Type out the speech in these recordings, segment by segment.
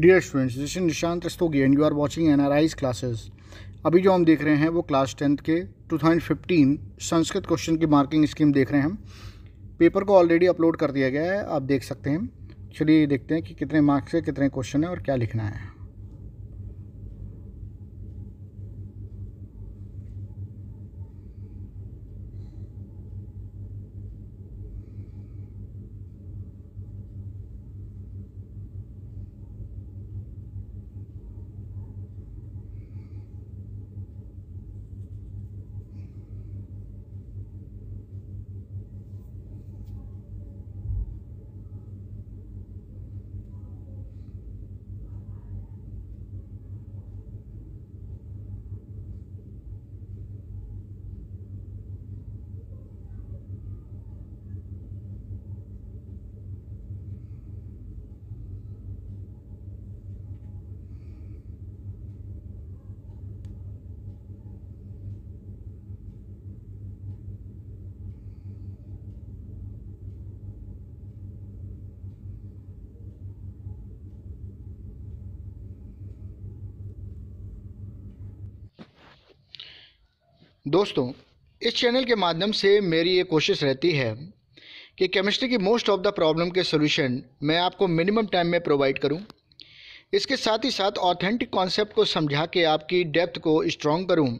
Dear students this Nishant Rastogi and you are watching N R I's classes अभी जो हम देख रहे हैं वो क्लास टेंथ के 2015 संस्कृत क्वेश्चन की मार्किंग स्कीम देख रहे हैं हम पेपर को ऑलरेडी अपलोड कर दिया गया है आप देख सकते हैं चलिए देखते हैं कि कितने मार्क्स है कितने क्वेश्चन है और क्या लिखना है दोस्तों इस चैनल के माध्यम से मेरी ये कोशिश रहती है कि केमिस्ट्री की मोस्ट ऑफ द प्रॉब्लम के सोल्यूशन मैं आपको मिनिमम टाइम में प्रोवाइड करूं। इसके साथ ही साथ ऑथेंटिक कॉन्सेप्ट को समझा के आपकी डेप्थ को स्ट्रॉन्ग करूं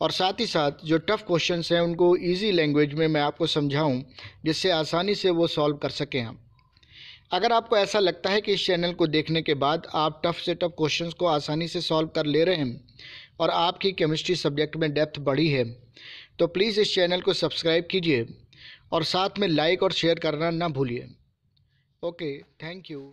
और साथ ही साथ जो टफ़ क्वेश्चंस हैं उनको इजी लैंग्वेज में मैं आपको समझाऊं जिससे आसानी से वो सॉल्व कर सकें आप अगर आपको ऐसा लगता है कि इस चैनल को देखने के बाद आप टफ से टफ क्वेश्चन को आसानी से सॉल्व कर ले रहे हैं और आपकी केमिस्ट्री सब्जेक्ट में डेप्थ बढ़ी है तो प्लीज़ इस चैनल को सब्सक्राइब कीजिए और साथ में लाइक और शेयर करना ना भूलिए ओके थैंक यू